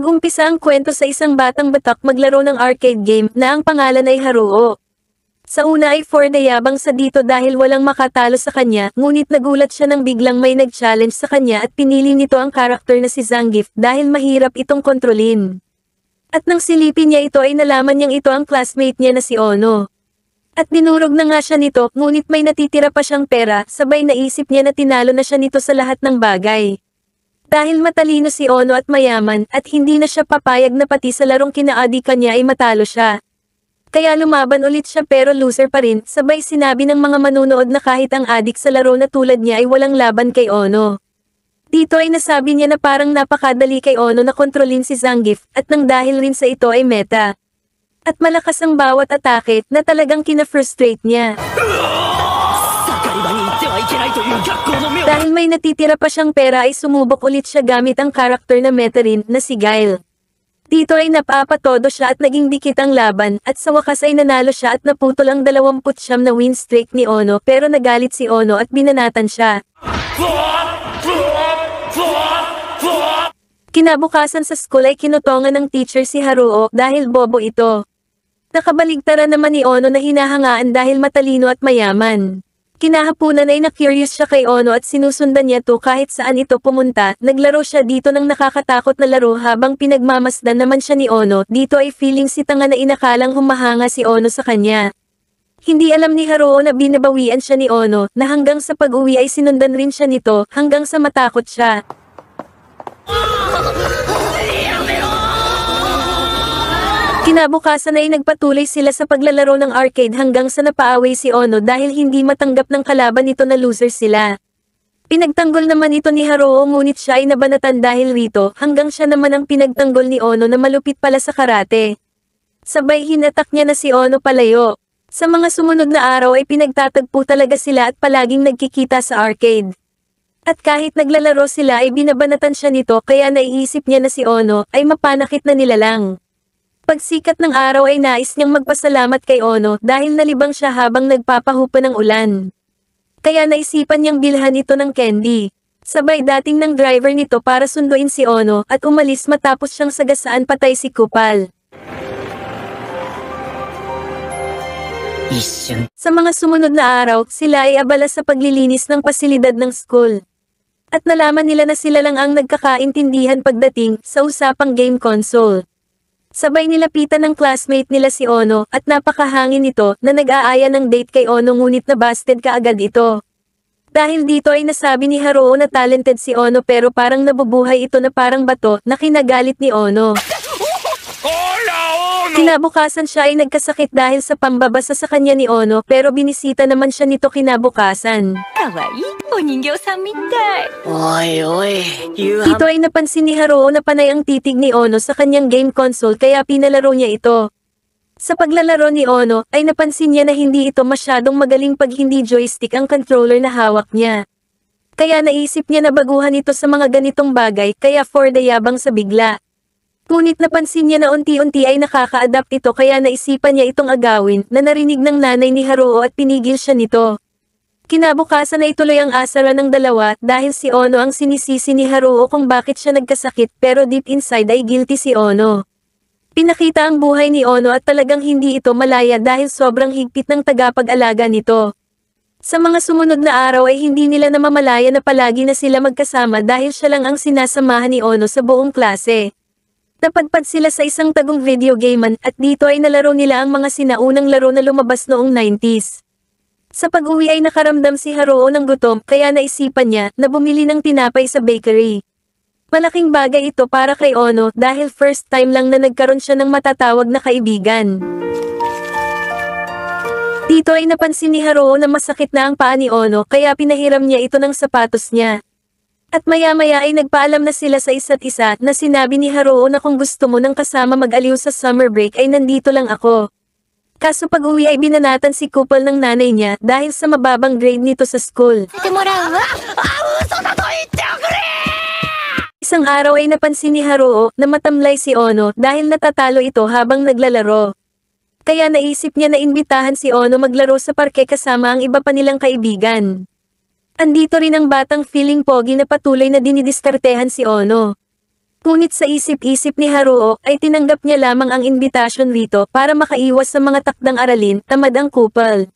Nagumpisa ang kwento sa isang batang batak maglaro ng arcade game na ang pangalan ay Haruo. Sa una ay Ford yabang sa dito dahil walang makatalo sa kanya, ngunit nagulat siya nang biglang may nag-challenge sa kanya at pinili nito ang karakter na si Zangief dahil mahirap itong kontrolin. At nang silipin niya ito ay nalaman niyang ito ang classmate niya na si Ono. At dinurog na nga siya nito, ngunit may natitira pa siyang pera, sabay naisip niya na tinalo na siya nito sa lahat ng bagay. Dahil matalino si Ono at mayaman at hindi na siya papayag na pati sa larong kinaadi kanya ay matalo siya. Kaya lumaban ulit siya pero loser pa rin, sabay sinabi ng mga manunood na kahit ang adik sa laro na tulad niya ay walang laban kay Ono. Dito ay nasabi niya na parang napakadali kay Ono na kontrolin si Zangief at nang dahil rin sa ito ay meta. At malakas ang bawat atake na talagang kina-frustrate niya. けないという逆光の目を Dahil may natitira pa siyang pera ay sumubok ulit siya gamit ang karakter na Meterin na si Guile. Dito ay napapatodo siya at naging dikit ang laban, at sa wakas ay nanalo siya at naputol ang 29 na win streak ni Ono pero nagalit si Ono at binanatan siya. Kinabukasan sa school ay kinutongan ng teacher si Haruo dahil bobo ito. Nakabaligtaran naman ni Ono na hinahangaan dahil matalino at mayaman. Kinahapunan ay na-curious siya kay Ono at sinusundan niya to kahit saan ito pumunta, naglaro siya dito ng nakakatakot na laro habang pinagmamasdan naman siya ni Ono, dito ay feeling si tanga na inakalang humahanga si Ono sa kanya. Hindi alam ni Haruo na binabawian siya ni Ono, na hanggang sa pag-uwi ay sinundan rin siya nito, hanggang sa matakot siya. Kinabukasan ay nagpatuloy sila sa paglalaro ng arcade hanggang sa napaaway si Ono dahil hindi matanggap ng kalaban ito na loser sila. Pinagtanggol naman ito ni Haruo ngunit siya ay nabanatan dahil rito hanggang siya naman ang pinagtanggol ni Ono na malupit pala sa karate. Sabay hinatak niya na si Ono palayo. Sa mga sumunod na araw ay pinagtatagpo talaga sila at palaging nagkikita sa arcade. At kahit naglalaro sila ay binabanatan siya nito kaya naiisip niya na si Ono ay mapanakit na nila lang pagsikat ng araw ay nais niyang magpasalamat kay Ono dahil nalibang siya habang nagpapahupa ng ulan. Kaya naisipan niyang bilhan ito ng candy. Sabay dating ng driver nito para sunduin si Ono at umalis matapos siyang sagasaan patay si Kupal. Sa mga sumunod na araw, sila ay abala sa paglilinis ng pasilidad ng school. At nalaman nila na sila lang ang nagkakaintindihan pagdating sa usapang game console. Sabay nilapitan ng classmate nila si Ono at napakahangin nito na nag-aaya ng date kay Ono ngunit nabasted busted kaagad ito. Dahil dito ay nasabi ni Haruo na talented si Ono pero parang nabubuhay ito na parang bato na kinagalit ni Ono. Kinabukasan siya ay nagkasakit dahil sa pambabasa sa kanya ni Ono pero binisita naman siya nito kinabukasan. Kawaii, oningyo sa mitay. Oy, oy. Ito ay napansin ni Haruo na panay ang titig ni Ono sa kanyang game console kaya pinalaro niya ito. Sa paglalaro ni Ono, ay napansin niya na hindi ito masyadong magaling pag hindi joystick ang controller na hawak niya. Kaya naisip niya na baguhan ito sa mga ganitong bagay kaya for the yabang sa bigla. Ngunit napansin niya na unti-unti ay nakaka-adapt ito kaya naisipan niya itong agawin na narinig ng nanay ni Haruo at pinigil siya nito. Kinabukasan ay tuloy ang asara ng dalawa dahil si Ono ang sinisisi ni Haruo kung bakit siya nagkasakit pero deep inside ay guilty si Ono. Pinakita ang buhay ni Ono at talagang hindi ito malaya dahil sobrang higpit ng tagapag-alaga nito. Sa mga sumunod na araw ay hindi nila namamalaya na palagi na sila magkasama dahil siya lang ang sinasamahan ni Ono sa buong klase. Napadpad sila sa isang tagong video gamean at dito ay nalaro nila ang mga sinaunang laro na lumabas noong 90s. Sa pag-uwi ay nakaramdam si Haruo ng gutom kaya naisipan niya na bumili ng tinapay sa bakery. Malaking bagay ito para kay Ono dahil first time lang na nagkaroon siya ng matatawag na kaibigan. Dito ay napansin ni Haruo na masakit na ang paa ni Ono kaya pinahiram niya ito ng sapatos niya. At maya-maya ay nagpaalam na sila sa isa't isa na sinabi ni Haruo na kung gusto mo ng kasama mag-aliw sa summer break ay nandito lang ako. Kaso pag-uwi ay binanatan si Kupal ng nanay niya dahil sa mababang grade nito sa school. Isang araw ay napansin ni Haruo na matamlay si Ono dahil natatalo ito habang naglalaro. Kaya naisip niya na imbitahan si Ono maglaro sa parke kasama ang iba pa nilang kaibigan. Andito rin ang batang feeling pogi na patuloy na dinidistartehan si Ono. Ngunit sa isip-isip ni Haruo ay tinanggap niya lamang ang imbitasyon rito para makaiwas sa mga takdang aralin, tamad ang kupal.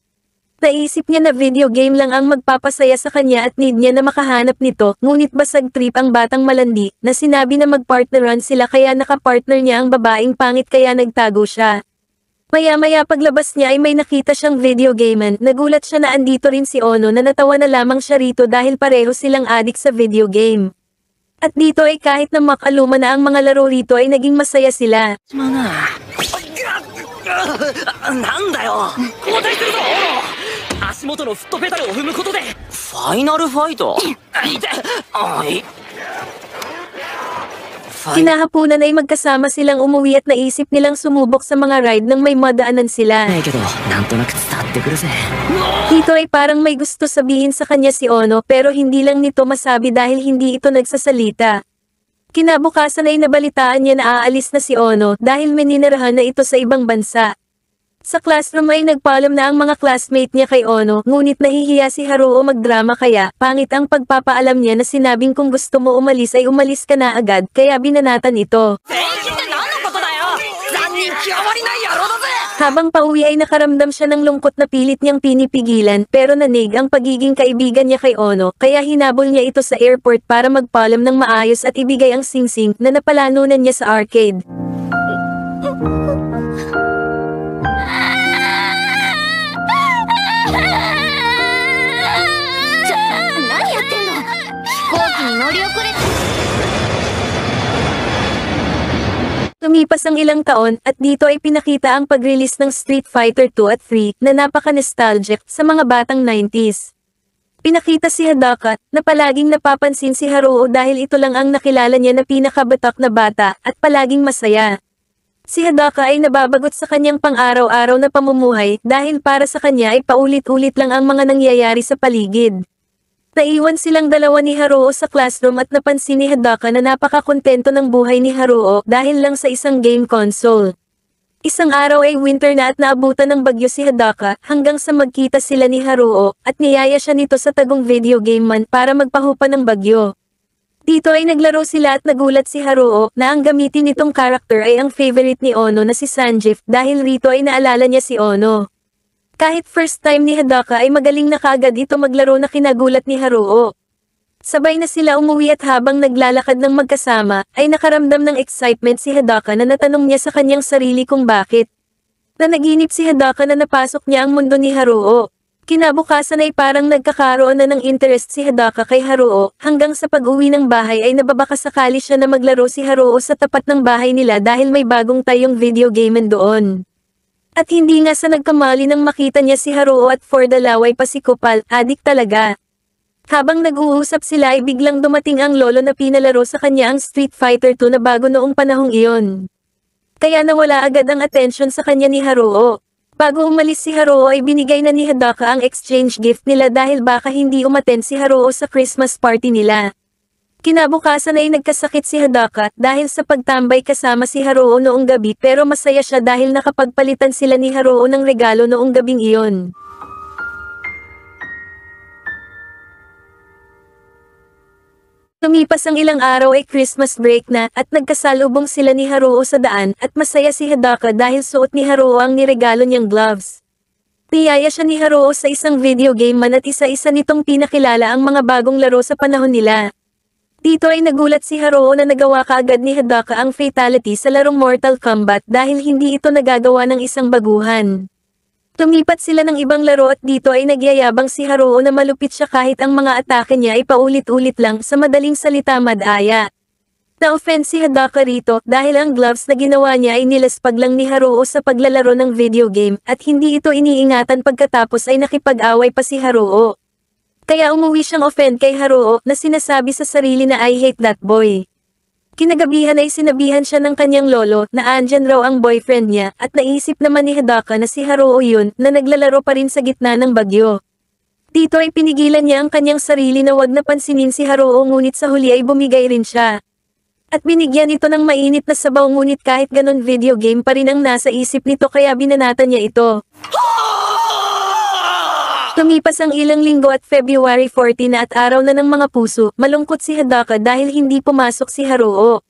Naisip niya na video game lang ang magpapasaya sa kanya at need niya na makahanap nito, ngunit basag trip ang batang malandi, na sinabi na magpartneran sila kaya nakapartner niya ang babaeng pangit kaya nagtago siya. Maya-maya paglabas niya ay may nakita siyang video game and nagulat siya na andito rin si Ono na natawa na lamang siya rito dahil pareho silang adik sa video game. At dito ay kahit na makaluma na ang mga laro rito ay naging masaya sila. Mga... Nandayo! Kumatay sila Ono! 足元のフットペダルを踏むことでファイナルファイトあい Kinahapunan ay magkasama silang umuwi at naisip nilang sumubok sa mga ride nang may madaanan sila. Dito ay parang may gusto sabihin sa kanya si Ono pero hindi lang nito masabi dahil hindi ito nagsasalita. Kinabukasan ay nabalitaan niya na aalis na si Ono dahil meninarahan na ito sa ibang bansa. Sa classroom ay nagpaalam na ang mga classmate niya kay Ono, ngunit nahihiya si Haruo magdrama kaya, pangit ang pagpapaalam niya na sinabing kung gusto mo umalis ay umalis ka na agad, kaya binanatan ito. Habang pauwi ay nakaramdam siya ng lungkot na pilit niyang pinipigilan pero nanig ang pagiging kaibigan niya kay Ono kaya hinabol niya ito sa airport para magpaalam ng maayos at ibigay ang singsing na napalanunan niya sa arcade. Tumipas ang ilang taon at dito ay pinakita ang pag-release ng Street Fighter 2 at 3 na napaka-nostalgic sa mga batang 90s. Pinakita si Hadaka na palaging napapansin si Haruo dahil ito lang ang nakilala niya na pinakabatak na bata at palaging masaya. Si Hadaka ay nababagot sa kanyang pang-araw-araw na pamumuhay dahil para sa kanya ay paulit-ulit lang ang mga nangyayari sa paligid. Naiwan silang dalawa ni Haruo sa classroom at napansin ni Hadaka na napakakontento ng buhay ni Haruo dahil lang sa isang game console. Isang araw ay winter na at naabutan ng bagyo si Hadaka hanggang sa magkita sila ni Haruo at niyaya siya nito sa tagong video game man para magpahupa ng bagyo. Dito ay naglaro sila at nagulat si Haruo na ang gamitin nitong karakter ay ang favorite ni Ono na si Sanjif dahil rito ay naalala niya si Ono. Kahit first time ni Hadaka ay magaling na kagad ito maglaro na kinagulat ni Haruo. Sabay na sila umuwi at habang naglalakad ng magkasama, ay nakaramdam ng excitement si Hadaka na natanong niya sa kanyang sarili kung bakit. Na naginip si Hadaka na napasok niya ang mundo ni Haruo. Kinabukasan ay parang nagkakaroon na ng interest si Hadaka kay Haruo, hanggang sa pag-uwi ng bahay ay nababaka sakali siya na maglaro si Haruo sa tapat ng bahay nila dahil may bagong tayong video game doon. At hindi nga sa nagkamali nang makita niya si Haruo at for dalaway pa si Kupal, adik talaga. Habang nag-uusap sila ay biglang dumating ang lolo na pinalaro sa kanya ang Street Fighter 2 na bago noong panahong iyon. Kaya nawala agad ang attention sa kanya ni Haruo. Bago umalis si Haruo ay binigay na ni Hadaka ang exchange gift nila dahil baka hindi umaten si Haruo sa Christmas party nila. Kinabukasan ay nagkasakit si Hadakat dahil sa pagtambay kasama si Haruo noong gabi pero masaya siya dahil nakapagpalitan sila ni Haruo ng regalo noong gabing iyon. Lumipas ang ilang araw ay Christmas break na at nagkasalubong sila ni Haruo sa daan at masaya si Hadaka dahil suot ni Haruo ang niregalo niyang gloves. Niyaya siya ni Haruo sa isang video game man at isa-isa nitong pinakilala ang mga bagong laro sa panahon nila. Dito ay nagulat si Haruo na nagawa kaagad ni Hidaka ang fatality sa larong Mortal Kombat dahil hindi ito nagagawa ng isang baguhan. Tumipat sila ng ibang laro at dito ay nagyayabang si Haruo na malupit siya kahit ang mga atake niya ay paulit-ulit lang sa madaling salita madaya. Na-offense si Hadaka rito dahil ang gloves na ginawa niya ay nilaspag lang ni Haruo sa paglalaro ng video game at hindi ito iniingatan pagkatapos ay nakipag-away pa si Haruo. Kaya umuwi siyang offend kay Haruo na sinasabi sa sarili na I hate that boy. Kinagabihan ay sinabihan siya ng kanyang lolo na andyan raw ang boyfriend niya at naisip naman ni Hidaka na si Haruo yun na naglalaro pa rin sa gitna ng bagyo. Dito ay pinigilan niya ang kanyang sarili na wag napansinin si Haruo ngunit sa huli ay bumigay rin siya. At binigyan ito ng mainit na sabaw ngunit kahit ganon video game pa rin ang nasa isip nito kaya binanatan niya ito. Lumipas ang ilang linggo at February 14 na at araw na ng mga puso, malungkot si Hadaka dahil hindi pumasok si Haruo.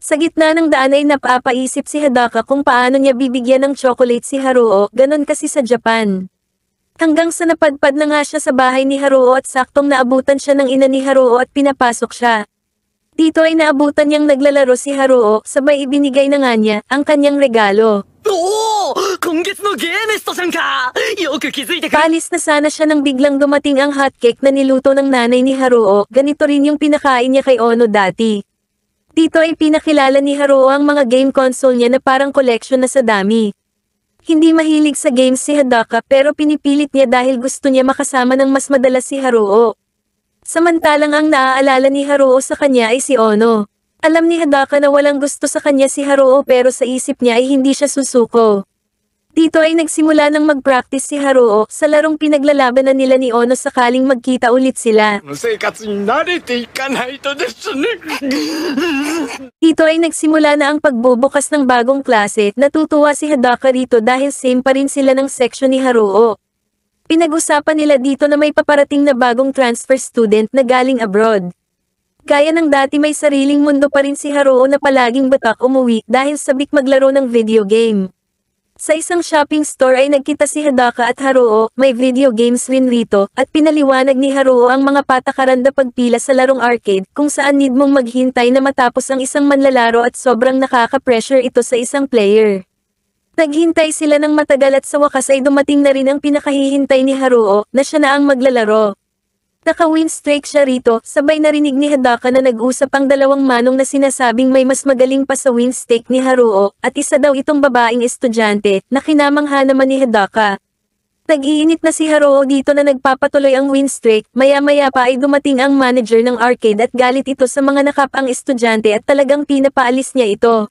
Sa gitna ng daan ay napapaisip si Hadaka kung paano niya bibigyan ng chocolate si Haruo, ganon kasi sa Japan. Hanggang sa napadpad na nga siya sa bahay ni Haruo at saktong naabutan siya ng ina ni Haruo at pinapasok siya. Dito ay naabutan niyang naglalaro si Haruo, sabay ibinigay na nga niya ang kanyang regalo ka! ka! おお今月のゲーメストさんかよく気づいてくれ Paalis na sana siya nang biglang dumating ang hotcake na niluto ng nanay ni Haruo, ganito rin yung pinakain niya kay Ono dati. Dito ay pinakilala ni Haruo ang mga game console niya na parang collection na sa dami. Hindi mahilig sa games si Hadaka pero pinipilit niya dahil gusto niya makasama ng mas madalas si Haruo. Samantalang ang naaalala ni Haruo sa kanya ay si Ono. Alam ni Hadaka na walang gusto sa kanya si Haruo pero sa isip niya ay hindi siya susuko. Dito ay nagsimula nang mag-practice si Haruo sa larong pinaglalabanan nila ni Ono sakaling magkita ulit sila. Dito ay nagsimula na ang pagbubukas ng bagong klase, at natutuwa si Hadaka rito dahil same pa rin sila ng section ni Haruo. Pinag-usapan nila dito na may paparating na bagong transfer student na galing abroad. Gaya ng dati may sariling mundo pa rin si Haruo na palaging batak umuwi dahil sabik maglaro ng video game. Sa isang shopping store ay nagkita si Hadaka at Haruo, may video games rin rito, at pinaliwanag ni Haruo ang mga patakaran na pagpila sa larong arcade kung saan need mong maghintay na matapos ang isang manlalaro at sobrang nakaka-pressure ito sa isang player. Naghintay sila ng matagal at sa wakas ay dumating na rin ang pinakahihintay ni Haruo na siya na ang maglalaro. Naka-win streak siya rito, sabay narinig ni Hadaka na nag-usap ang dalawang manong na sinasabing may mas magaling pa sa win streak ni Haruo, at isa daw itong babaeng estudyante, na kinamangha naman ni Hadaka. Nag-iinit na si Haruo dito na nagpapatuloy ang win streak, maya-maya pa ay dumating ang manager ng arcade at galit ito sa mga nakapang estudyante at talagang pinapaalis niya ito.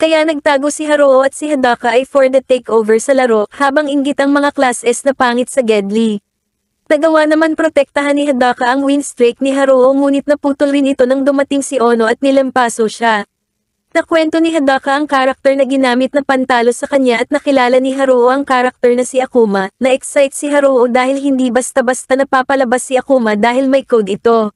Kaya nagtago si Haruo at si Hadaka ay for the takeover sa laro, habang inggit ang mga class S na pangit sa Gedli. Nagawa naman protektahan ni Hidaka ang win streak ni Haruo ngunit naputol rin ito nang dumating si Ono at nilampaso siya. Nakwento ni Hidaka ang karakter na ginamit na pantalo sa kanya at nakilala ni Haruo ang karakter na si Akuma, na-excite si Haruo dahil hindi basta-basta napapalabas si Akuma dahil may code ito.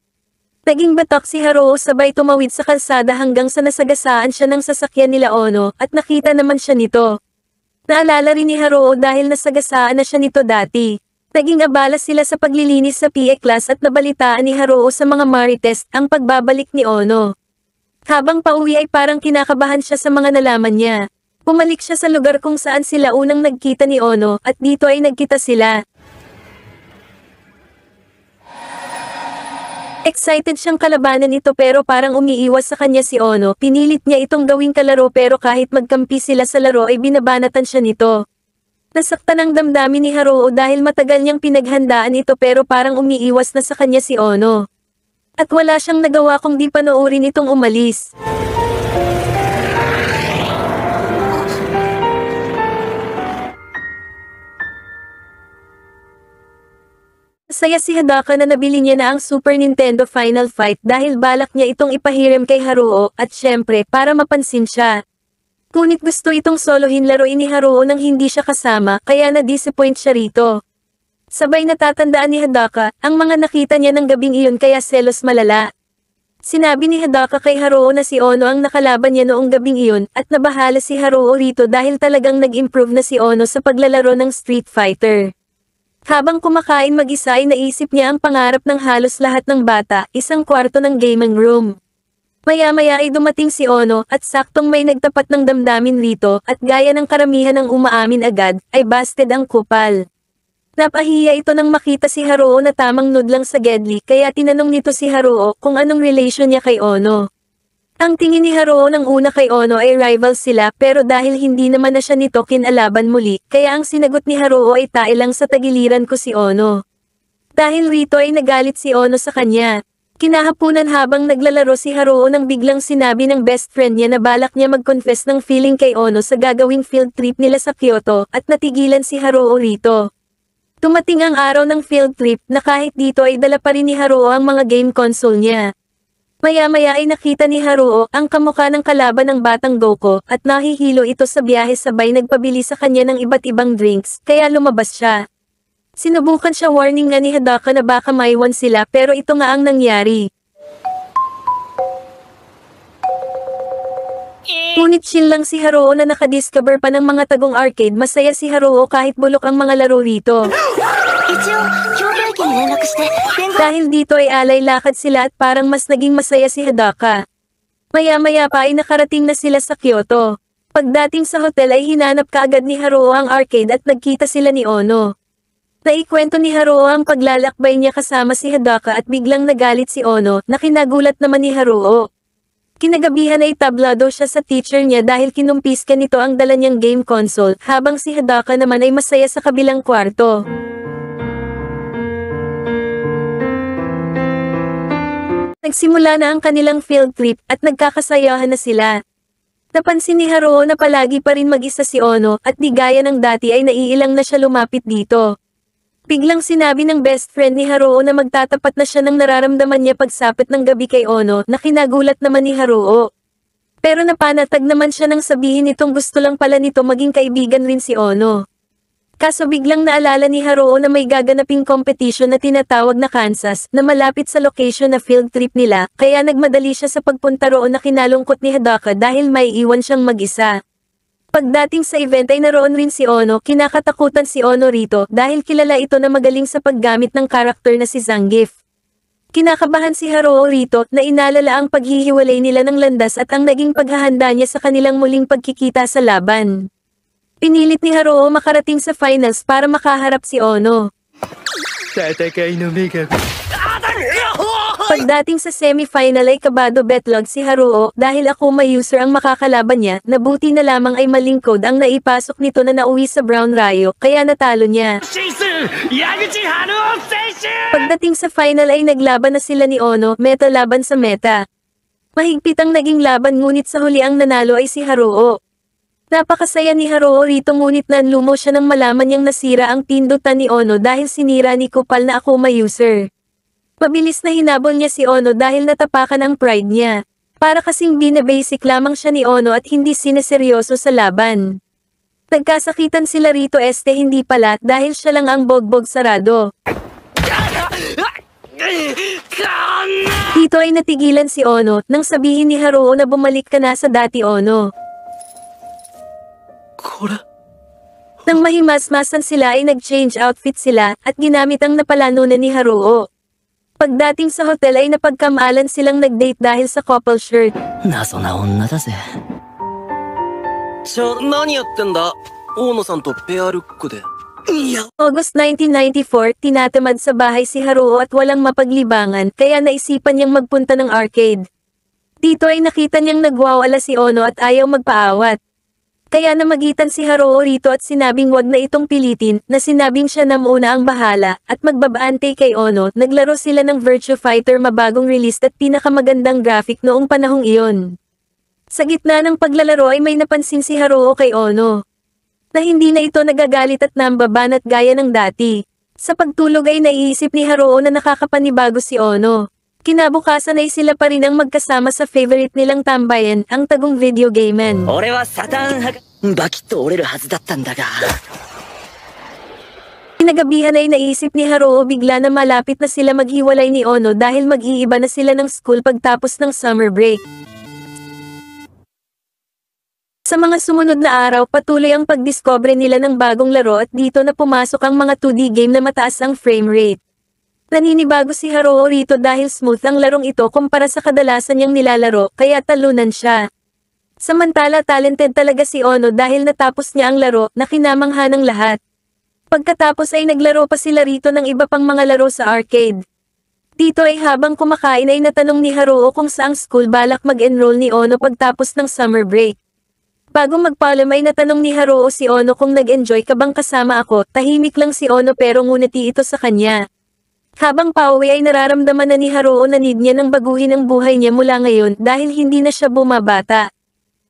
Naging batak si Haruo sabay tumawid sa kalsada hanggang sa nasagasaan siya ng sasakyan nila Ono at nakita naman siya nito. Naalala rin ni Haruo dahil nasagasaan na siya nito dati. Naging abala sila sa paglilinis sa PE class at nabalitaan ni Haruo sa mga Marites ang pagbabalik ni Ono. Habang pauwi ay parang kinakabahan siya sa mga nalaman niya. Pumalik siya sa lugar kung saan sila unang nagkita ni Ono at dito ay nagkita sila. Excited siyang kalabanan ito pero parang umiiwas sa kanya si Ono. Pinilit niya itong gawing kalaro pero kahit magkampi sila sa laro ay binabanatan siya nito. Nasaktan ang damdamin ni Haruo dahil matagal niyang pinaghandaan ito pero parang umiiwas na sa kanya si Ono. At wala siyang nagawa kung di panoorin itong umalis. Saya si Hadaka na nabili niya na ang Super Nintendo Final Fight dahil balak niya itong ipahiram kay Haruo at syempre para mapansin siya. Ngunit gusto itong solohin laruin ni Haruo nang hindi siya kasama kaya na-disappoint siya rito. Sabay natatandaan ni Hadaka ang mga nakita niya ng gabing iyon kaya selos malala. Sinabi ni Hadaka kay Haruo na si Ono ang nakalaban niya noong gabing iyon at nabahala si Haruo rito dahil talagang nag-improve na si Ono sa paglalaro ng Street Fighter. Habang kumakain mag-isa ay naisip niya ang pangarap ng halos lahat ng bata, isang kwarto ng gaming room. Maya-maya ay dumating si Ono at saktong may nagtapat ng damdamin rito at gaya ng karamihan ng umaamin agad, ay busted ang kupal. Napahiya ito nang makita si Haruo na tamang nude lang sa Gedli kaya tinanong nito si Haruo kung anong relation niya kay Ono. Ang tingin ni Haruo ng una kay Ono ay rival sila pero dahil hindi naman na siya nito kinalaban muli kaya ang sinagot ni Haruo ay tae lang sa tagiliran ko si Ono. Dahil rito ay nagalit si Ono sa kanya, Kinahapunan habang naglalaro si Haruo nang biglang sinabi ng best friend niya na balak niya mag-confess ng feeling kay Ono sa gagawing field trip nila sa Kyoto at natigilan si Haruo rito. Tumating ang araw ng field trip na kahit dito ay dala pa rin ni Haruo ang mga game console niya. Maya-maya ay nakita ni Haruo ang kamukha ng kalaban ng batang Goku at nahihilo ito sa biyahe sabay nagpabili sa kanya ng iba't ibang drinks kaya lumabas siya. Sinubukan siya warning nga ni Hidaka na baka maiwan sila pero ito nga ang nangyari. Ngunit chill lang si Haruo na nakadiscover pa ng mga tagong arcade masaya si Haruo kahit bulok ang mga laro rito. Dahil dito ay alay lakad sila at parang mas naging masaya si Hidaka. Maya-maya pa ay nakarating na sila sa Kyoto. Pagdating sa hotel ay hinanap kaagad ni Haruo ang arcade at nagkita sila ni Ono. Naikwento ni Haruo ang paglalakbay niya kasama si Hadaka at biglang nagalit si Ono na kinagulat naman ni Haruo. Kinagabihan ay tablado siya sa teacher niya dahil kinumpiska nito ang dala niyang game console habang si Hadaka naman ay masaya sa kabilang kwarto. Nagsimula na ang kanilang field trip at nagkakasayahan na sila. Napansin ni Haruo na palagi pa rin mag-isa si Ono at di gaya ng dati ay naiilang na siya lumapit dito. Biglang sinabi ng best friend ni Haruo na magtatapat na siya ng nararamdaman niya pagsapit ng gabi kay Ono na kinagulat naman ni Haruo. Pero napanatag naman siya nang sabihin itong gusto lang pala nito maging kaibigan rin si Ono. Kaso biglang naalala ni Haruo na may gaganaping competition na tinatawag na Kansas na malapit sa location na field trip nila kaya nagmadali siya sa pagpunta roon na kinalungkot ni Hadaka dahil may iwan siyang mag-isa. Pagdating sa event ay naroon rin si Ono, kinakatakutan si Ono rito dahil kilala ito na magaling sa paggamit ng karakter na si Zangief. Kinakabahan si Haruo rito na inalala ang paghihiwalay nila ng landas at ang naging paghahanda niya sa kanilang muling pagkikita sa laban. Pinilit ni Haruo makarating sa finals para makaharap si Ono. Tatakai no Mega. Pagdating sa semifinal ay kabado betlog si Haruo dahil ako may user ang makakalaban niya, nabuti na lamang ay maling code ang naipasok nito na nauwi sa Brown Rayo, kaya natalo niya. Pagdating sa final ay naglaban na sila ni Ono, meta laban sa meta. Mahigpit ang naging laban ngunit sa huli ang nanalo ay si Haruo. Napakasaya ni Haruo rito ngunit nanlumo siya nang malaman niyang nasira ang pindutan ni Ono dahil sinira ni Kupal na ako may user. Mabilis na hinabol niya si Ono dahil natapakan ang pride niya. Para kasing binabasic lamang siya ni Ono at hindi sineseryoso sa laban. Nagkasakitan sila rito este hindi pala dahil siya lang ang bogbog sarado. Dito ay natigilan si Ono nang sabihin ni Haruo na bumalik ka na sa dati Ono. Kora? Nang mahimasmasan sila ay nag-change outfit sila at ginamit ang napalanunan ni Haruo. Pagdating sa hotel ay napagkamalan silang nag-date dahil sa couple shirt. nani Uno-san to de. August 1994, tinatamad sa bahay si Haruo at walang mapaglibangan kaya naisipan niyang magpunta ng arcade. Dito ay nakita niyang nagwawala si Ono at ayaw magpaawat. Kaya namagitan si Haruo rito at sinabing wag na itong pilitin, na sinabing siya na muna ang bahala, at magbabaante kay Ono, naglaro sila ng Virtue Fighter mabagong release at pinakamagandang graphic noong panahong iyon. Sa gitna ng paglalaro ay may napansin si Haruo kay Ono, na hindi na ito nagagalit at nambabanat gaya ng dati. Sa pagtulog ay naiisip ni Haruo na nakakapanibago si Ono. Kinabukasan ay sila pa rin ang magkasama sa favorite nilang tambayan, ang tagong video gamean. Ore wa Satan ha... Hmm, Baki oreru hazu dattan da ga. Kinagabihan ay naisip ni Haruo bigla na malapit na sila maghiwalay ni Ono dahil mag-iiba na sila ng school pagtapos ng summer break. Sa mga sumunod na araw patuloy ang pagdiskobre nila ng bagong laro at dito na pumasok ang mga 2D game na mataas ang frame rate. Naninibago si Haruo rito dahil smooth ang larong ito kumpara sa kadalasan niyang nilalaro kaya talunan siya. Samantala talented talaga si Ono dahil natapos niya ang laro na kinamangha ng lahat. Pagkatapos ay naglaro pa sila rito ng iba pang mga laro sa arcade. Dito ay habang kumakain ay natanong ni Haruo kung saang school balak mag-enroll ni Ono pagtapos ng summer break. Bago magpaalam ay natanong ni Haruo si Ono kung nag-enjoy ka bang kasama ako, tahimik lang si Ono pero nguniti ito sa kanya. Habang pauwi ay nararamdaman na ni Haruo na need niya ng baguhin ang buhay niya mula ngayon dahil hindi na siya bumabata.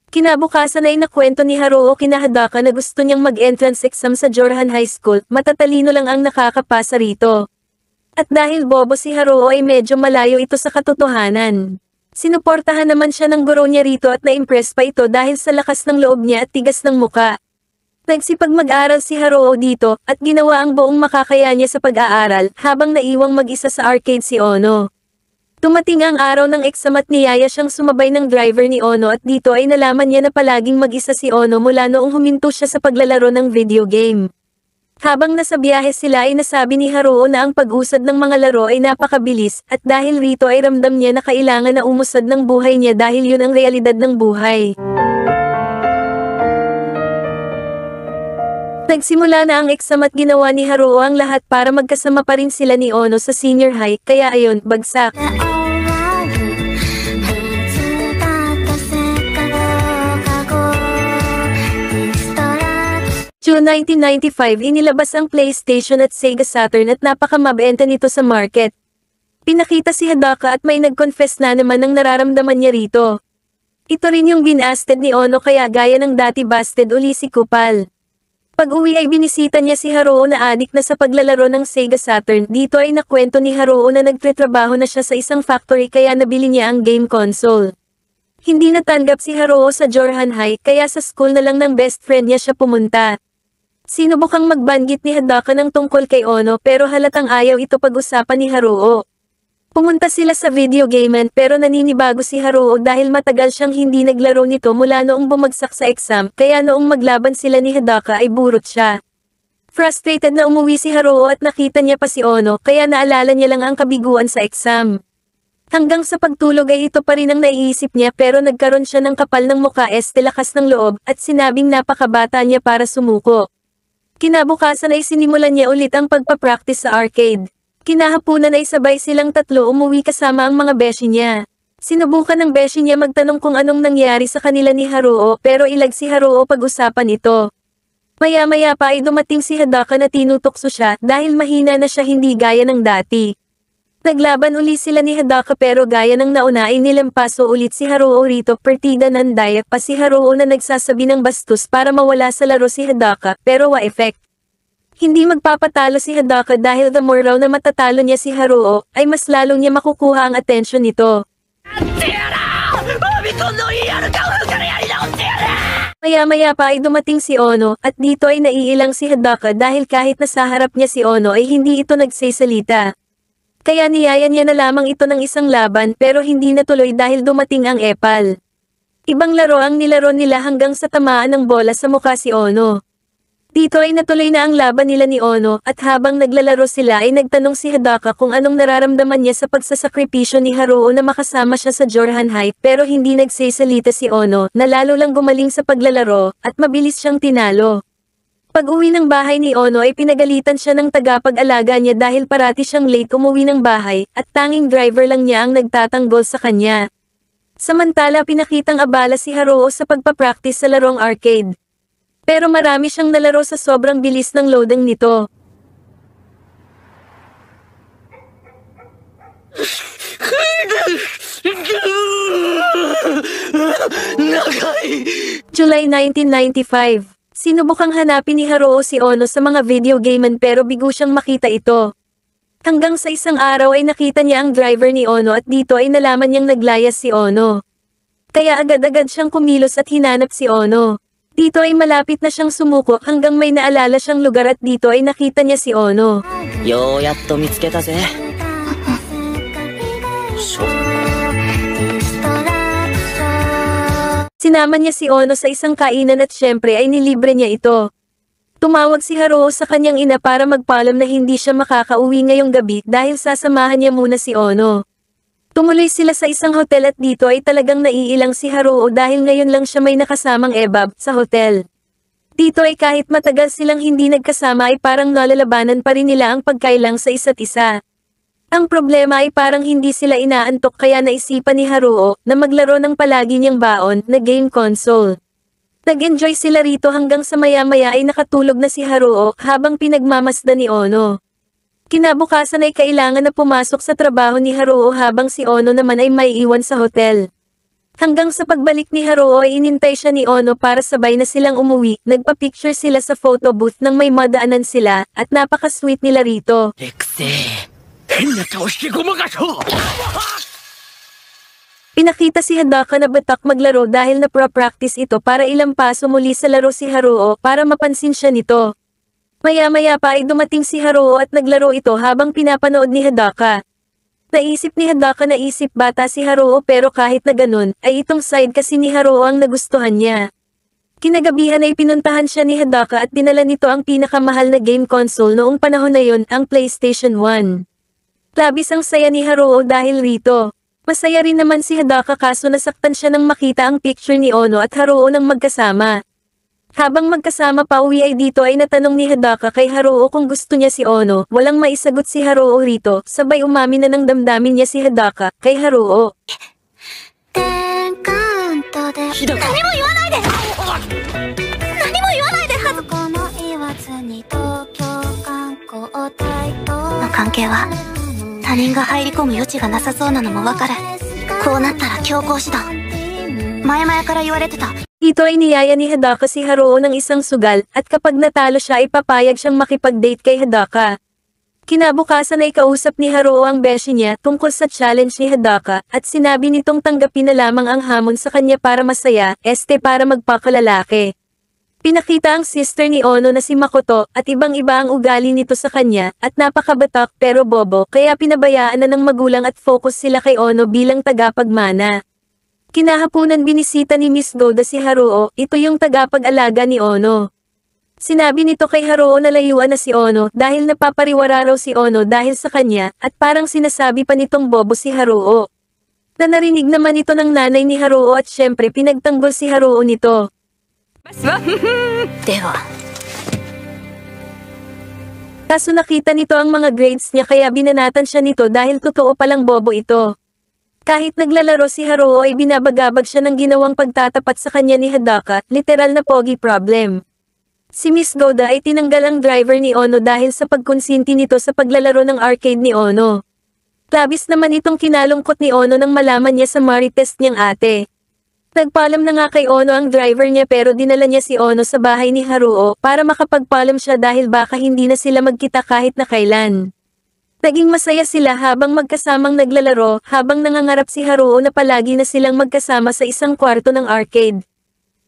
Kinabukasan ay nakwento ni Haruo kinahadaka na gusto niyang mag-entrance exam sa Jorhan High School, matatalino lang ang nakakapasa rito. At dahil bobo si Haruo ay medyo malayo ito sa katotohanan. Sinuportahan naman siya ng guro niya rito at na-impress pa ito dahil sa lakas ng loob niya at tigas ng muka. Nagsipag-mag-aral si Haruo dito, at ginawa ang buong makakaya niya sa pag-aaral, habang naiwang mag-isa sa arcade si Ono. Tumating ang araw ng exam at niyaya siyang sumabay ng driver ni Ono at dito ay nalaman niya na palaging mag-isa si Ono mula noong huminto siya sa paglalaro ng video game. Habang nasa biyahe sila ay nasabi ni Haruo na ang pag-usad ng mga laro ay napakabilis at dahil rito ay ramdam niya na kailangan na umusad ng buhay niya dahil yun ang realidad ng buhay. Nagsimula na ang exam at ginawa ni Haruo ang lahat para magkasama pa rin sila ni Ono sa senior high, kaya ayon, bagsak. June 1995 inilabas ang PlayStation at Sega Saturn at napakamabenta nito sa market. Pinakita si Hadaka at may nag-confess na naman ng nararamdaman niya rito. Ito rin yung binasted ni Ono kaya gaya ng dati busted uli si Kupal. Pag-uwi ay binisita niya si Haruo na adik na sa paglalaro ng Sega Saturn. Dito ay nakwento ni Haruo na nagtretrabaho na siya sa isang factory kaya nabili niya ang game console. Hindi natanggap si Haruo sa Jorhan High kaya sa school na lang ng best friend niya siya pumunta. Sinubukang magbanggit ni Hadaka ng tungkol kay Ono pero halatang ayaw ito pag-usapan ni Haruo. Pumunta sila sa video game pero naninibago si Haruo dahil matagal siyang hindi naglaro nito mula noong bumagsak sa exam kaya noong maglaban sila ni Hidaka ay burot siya. Frustrated na umuwi si Haruo at nakita niya pa si Ono kaya naalala niya lang ang kabiguan sa exam. Hanggang sa pagtulog ay ito pa rin ang naiisip niya pero nagkaroon siya ng kapal ng muka este lakas ng loob at sinabing napakabata niya para sumuko. Kinabukasan ay sinimulan niya ulit ang pagpapractice sa arcade. Kinahaponan ay sabay silang tatlo umuwi kasama ang mga beshi niya. Sinubukan ng beshi niya magtanong kung anong nangyari sa kanila ni Haruo pero ilag si Haruo pag-usapan ito. Maya-maya pa ay dumating si Hadaka na tinutokso siya dahil mahina na siya hindi gaya ng dati. Naglaban uli sila ni Hadaka pero gaya ng nauna ay nilampaso ulit si Haruo rito partida ng dayak pa si Haruo na nagsasabi ng bastos para mawala sa laro si Hadaka pero wa effect. Hindi magpapatalo si Hadaka dahil the more raw na matatalo niya si Haruo, ay mas lalong niya makukuha ang atensyon nito. Maya-maya pa ay dumating si Ono, at dito ay naiilang si Hadaka dahil kahit nasa harap niya si Ono ay hindi ito nagsisalita. Kaya niyayan niya na lamang ito ng isang laban pero hindi natuloy dahil dumating ang Epal. Ibang laro ang nilaro nila hanggang sa tamaan ng bola sa mukha si Ono. Dito ay natuloy na ang laban nila ni Ono, at habang naglalaro sila ay nagtanong si Hidaka kung anong nararamdaman niya sa pagsasakripisyo ni Haruo na makasama siya sa Jorhan High pero hindi nagsisalita si Ono, na lalo lang gumaling sa paglalaro, at mabilis siyang tinalo. Pag-uwi ng bahay ni Ono ay pinagalitan siya ng tagapag-alaga niya dahil parati siyang late umuwi ng bahay, at tanging driver lang niya ang nagtatanggol sa kanya. Samantala pinakitang abala si Haruo sa pagpapractice sa larong arcade, pero marami siyang nalaro sa sobrang bilis ng loading nito. July 1995 Sinubukang hanapin ni Haruo si Ono sa mga video game gamen pero bigo siyang makita ito. Hanggang sa isang araw ay nakita niya ang driver ni Ono at dito ay nalaman niyang naglayas si Ono. Kaya agad-agad siyang kumilos at hinanap si Ono. Dito ay malapit na siyang sumuko hanggang may naalala siyang lugar at dito ay nakita niya si Ono. Yo, yatto mitsuketa ze. Sinama niya si Ono sa isang kainan at syempre ay nilibre niya ito. Tumawag si Haruo sa kanyang ina para magpaalam na hindi siya makakauwi ngayong gabi dahil sasamahan niya muna si Ono. Tumuloy sila sa isang hotel at dito ay talagang naiilang si Haruo dahil ngayon lang siya may nakasamang ebab sa hotel. Dito ay kahit matagal silang hindi nagkasama ay parang nalalabanan pa rin nila ang pagkailang sa isa't isa. Ang problema ay parang hindi sila inaantok kaya naisipan ni Haruo na maglaro ng palagi niyang baon na game console. Nag-enjoy sila rito hanggang sa maya-maya ay nakatulog na si Haruo habang pinagmamasdan ni Ono. Kinabukasan ay kailangan na pumasok sa trabaho ni Haruo habang si Ono naman ay maiiwan sa hotel. Hanggang sa pagbalik ni Haruo ay inintay siya ni Ono para sabay na silang umuwi, nagpa-picture sila sa photo booth nang may madaanan sila, at napaka-sweet nila rito. Pinakita si Hadaka na batak maglaro dahil napra-practice ito para ilang paso muli sa laro si Haruo para mapansin siya nito. Maya-maya pa ay dumating si Haruo at naglaro ito habang pinapanood ni Hadaka. Naisip ni Hadaka na isip bata si Haruo pero kahit na ganun, ay itong side kasi ni Haruo ang nagustuhan niya. Kinagabihan ay pinuntahan siya ni Hadaka at dinala nito ang pinakamahal na game console noong panahon na yon, ang PlayStation 1. Labis ang saya ni Haruo dahil rito. Masaya rin naman si Hadaka kaso nasaktan siya nang makita ang picture ni Ono at Haruo nang magkasama. Habang magkasama pa uwi ay dito ay natanong ni Hidaka kay Haruo kung gusto niya si Ono. Walang maisagot si Haruo rito, sabay umami na ng damdamin niya si Hidaka kay Haruo. h i d a 他人が入り込む余地がなさそうなのもわかる。こうなったら強硬手段。前々から言われてた。Ito ay niyaya ni Hadaka si Haruo ng isang sugal, at kapag natalo siya ipapayag siyang makipag-date kay Hadaka. Kinabukasan ay kausap ni Haruo ang beshi niya tungkol sa challenge ni Hadaka, at sinabi nitong tanggapin na lamang ang hamon sa kanya para masaya, este para magpakalalaki. Pinakita ang sister ni Ono na si Makoto at ibang-iba ang ugali nito sa kanya at napakabatak pero bobo kaya pinabayaan na ng magulang at focus sila kay Ono bilang tagapagmana. Kinahaponan binisita ni Miss Goda si Haruo, ito yung tagapag-alaga ni Ono. Sinabi nito kay Haruo na layuan na si Ono dahil napapariwara raw si Ono dahil sa kanya at parang sinasabi pa nitong bobo si Haruo. Na narinig naman ito ng nanay ni Haruo at syempre pinagtanggol si Haruo nito. Baswa? Dewa. Kaso nakita nito ang mga grades niya kaya binanatan siya nito dahil totoo palang bobo ito. Kahit naglalaro si Haruo ay binabagabag siya ng ginawang pagtatapat sa kanya ni Hadaka, literal na pogi problem. Si Miss Goda ay tinanggal ang driver ni Ono dahil sa pagkonsinti nito sa paglalaro ng arcade ni Ono. Labis naman itong kinalungkot ni Ono nang malaman niya sa marites niyang ate. Nagpalam na nga kay Ono ang driver niya pero dinala niya si Ono sa bahay ni Haruo para makapagpalam siya dahil baka hindi na sila magkita kahit na kailan. Naging masaya sila habang magkasamang naglalaro, habang nangangarap si Haruo na palagi na silang magkasama sa isang kwarto ng arcade.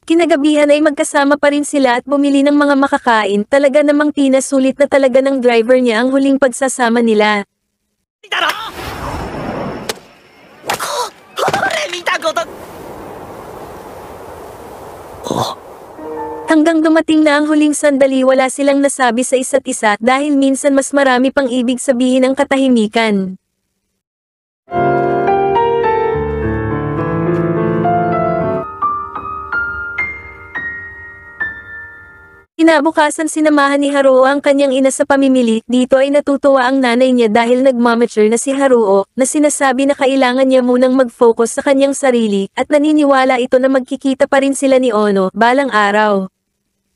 Kinagabihan ay magkasama pa rin sila at bumili ng mga makakain, talaga namang pinasulit na talaga ng driver niya ang huling pagsasama nila. Oh. Hanggang dumating na ang huling sandali wala silang nasabi sa isa't isa dahil minsan mas marami pang ibig sabihin ang katahimikan. Kinabukasan sinamahan ni Haruo ang kanyang ina sa pamimili, dito ay natutuwa ang nanay niya dahil nagmamature na si Haruo, na sinasabi na kailangan niya munang mag-focus sa kanyang sarili, at naniniwala ito na magkikita pa rin sila ni Ono, balang araw.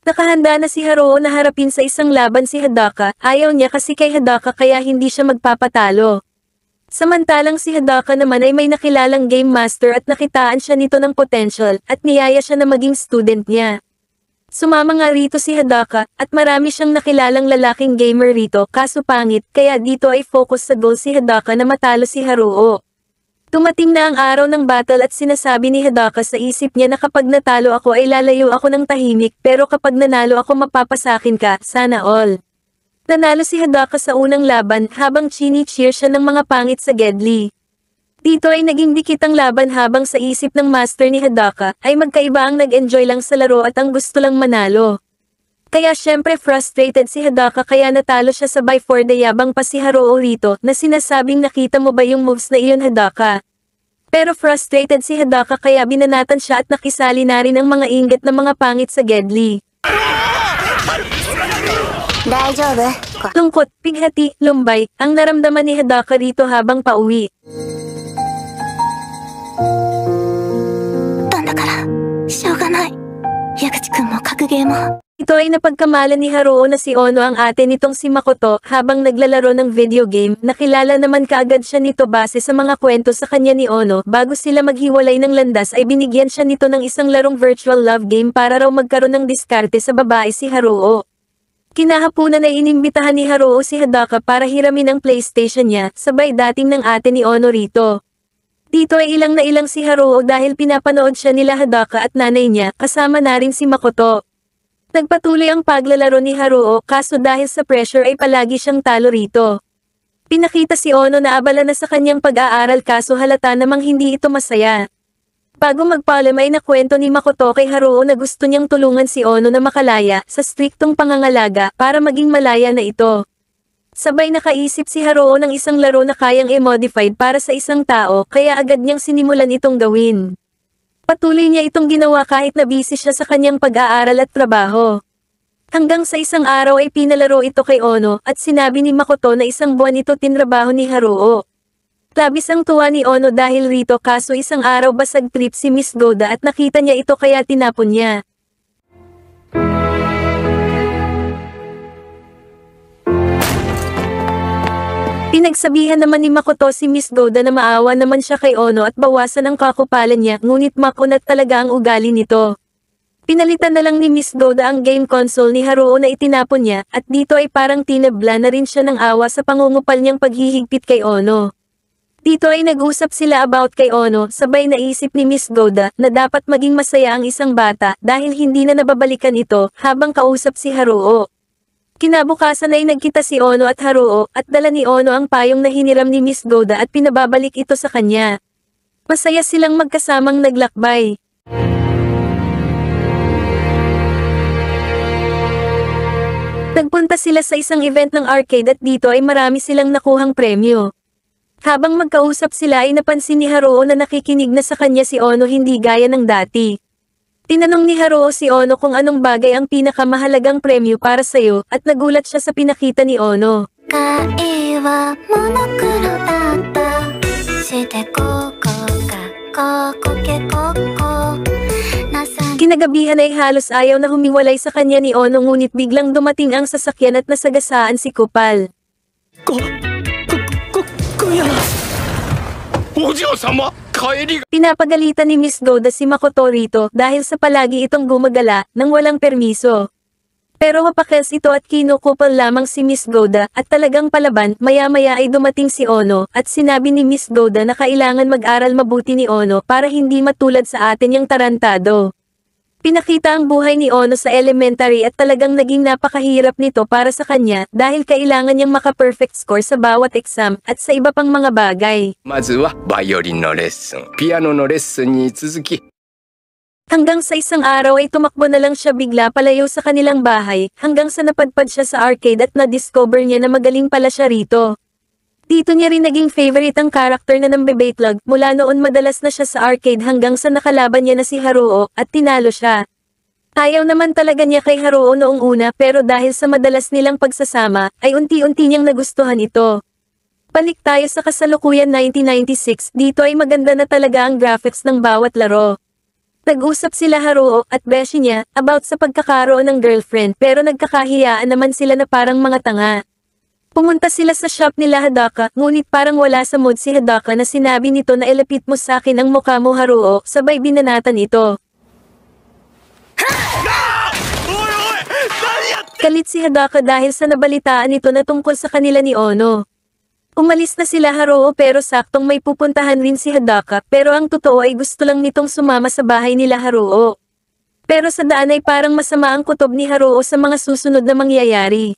Nakahanda na si Haruo na harapin sa isang laban si Hadaka, ayaw niya kasi kay Hadaka kaya hindi siya magpapatalo. Samantalang si Hadaka naman ay may nakilalang game master at nakitaan siya nito ng potential, at niyaya siya na maging student niya. Sumama nga rito si Hadaka, at marami siyang nakilalang lalaking gamer rito kaso pangit kaya dito ay focus sa goal si Hadaka na matalo si Haruo. Tumating na ang araw ng battle at sinasabi ni Hadaka sa isip niya na kapag natalo ako ay lalayo ako ng tahimik pero kapag nanalo ako mapapasakin ka, sana all. Nanalo si Hadaka sa unang laban habang chini-cheer siya ng mga pangit sa Gedli. Dito ay naging dikit ang laban habang sa isip ng master ni Hadaka ay magkaiba ang nag-enjoy lang sa laro at ang gusto lang manalo. Kaya syempre frustrated si Hadaka kaya natalo siya sa by 4 na yabang pa si Haruo rito na sinasabing nakita mo ba yung moves na iyon Hadaka. Pero frustrated si Hadaka kaya binanatan siya at nakisali na rin ang mga ingat ng mga pangit sa Gedli. Lungkot, pighati, lumbay, ang naramdaman ni Hadaka rito habang pauwi. Doon da kara, shoganai mo mo. 矢口くんも格ゲーも。Ito ay napagkamala ni Haruo na si Ono ang ate nitong si Makoto habang naglalaro ng video game, nakilala naman kaagad siya nito base sa mga kwento sa kanya ni Ono, bago sila maghiwalay ng landas ay binigyan siya nito ng isang larong virtual love game para raw magkaroon ng diskarte sa babae si Haruo. Kinahapunan ay inimbitahan ni Haruo si Hadaka para hiramin ang PlayStation niya, sabay dating ng ate ni Ono rito. Dito ay ilang na ilang si Haruo dahil pinapanood siya nila Hadaka at nanay niya kasama na rin si Makoto. Nagpatuloy ang paglalaro ni Haruo kaso dahil sa pressure ay palagi siyang talo rito. Pinakita si Ono na abala na sa kanyang pag-aaral kaso halata namang hindi ito masaya. Bago magpaalam ay nakwento ni Makoto kay Haruo na gusto niyang tulungan si Ono na makalaya sa striktong pangangalaga para maging malaya na ito. Sabay nakaisip si Haruo ng isang laro na kayang e-modified para sa isang tao kaya agad niyang sinimulan itong gawin. Patuloy niya itong ginawa kahit na busy siya sa kanyang pag-aaral at trabaho. Hanggang sa isang araw ay pinalaro ito kay Ono at sinabi ni Makoto na isang buwan ito tinrabaho ni Haruo. Labis ang tuwa ni Ono dahil rito kaso isang araw basag trip si Miss Goda at nakita niya ito kaya tinapon niya. Pinagsabihan naman ni Makoto si Miss Goda na maawa naman siya kay Ono at bawasan ang kakupalan niya ngunit makunat talaga ang ugali nito. Pinalitan na lang ni Miss Goda ang game console ni Haruo na itinapon niya at dito ay parang tinabla na rin siya ng awa sa pangungupal niyang paghihigpit kay Ono. Dito ay nag-usap sila about kay Ono sabay naisip ni Miss Goda na dapat maging masaya ang isang bata dahil hindi na nababalikan ito habang kausap si Haruo. Kinabukasan ay nagkita si Ono at Haruo at dala ni Ono ang payong na hiniram ni Miss Goda at pinababalik ito sa kanya. Masaya silang magkasamang naglakbay. Nagpunta sila sa isang event ng arcade at dito ay marami silang nakuhang premyo. Habang magkausap sila ay napansin ni Haruo na nakikinig na sa kanya si Ono hindi gaya ng dati. Tinanong ni Haruo si Ono kung anong bagay ang pinakamahalagang premyo para sa'yo, at nagulat siya sa pinakita ni Ono. koko koko koko ka Kinagabihan ay halos ayaw na humiwalay sa kanya ni Ono ngunit biglang dumating ang sasakyan at nasagasaan si Kupal. Ko, ko, ko, kuya! Ojiyo-sama! kaya Pinapagalitan ni Miss Doda si Makoto rito dahil sa palagi itong gumagala nang walang permiso. Pero mapakes ito at kinukupal lamang si Miss Goda at talagang palaban maya-maya ay dumating si Ono at sinabi ni Miss Goda na kailangan mag-aral mabuti ni Ono para hindi matulad sa atin yung tarantado. Pinakita ang buhay ni Ono sa elementary at talagang naging napakahirap nito para sa kanya dahil kailangan niyang maka-perfect score sa bawat exam at sa iba pang mga bagay. Hanggang sa isang araw ay tumakbo na lang siya bigla palayo sa kanilang bahay hanggang sa napadpad siya sa arcade at na-discover niya na magaling pala siya rito. Dito niya rin naging favorite ang karakter na ng Bebeytlog, mula noon madalas na siya sa arcade hanggang sa nakalaban niya na si Haruo, at tinalo siya. Ayaw naman talaga niya kay Haruo noong una pero dahil sa madalas nilang pagsasama, ay unti-unti niyang nagustuhan ito. Balik tayo sa kasalukuyan 1996, dito ay maganda na talaga ang graphics ng bawat laro. Nag-usap sila Haruo at Beshi niya about sa pagkakaroon ng girlfriend pero nagkakahiyaan naman sila na parang mga tanga. Pumunta sila sa shop nila Hadaka, ngunit parang wala sa mood si Hadaka na sinabi nito na ilapit mo sa akin ang mukha mo Haruo, sabay binanatan ito. Kalit si Hadaka dahil sa nabalitaan ito na tungkol sa kanila ni Ono. Umalis na sila Haruo pero saktong may pupuntahan rin si Hadaka pero ang totoo ay gusto lang nitong sumama sa bahay nila Haruo. Pero sa daan ay parang masama ang kutob ni Haruo sa mga susunod na mangyayari.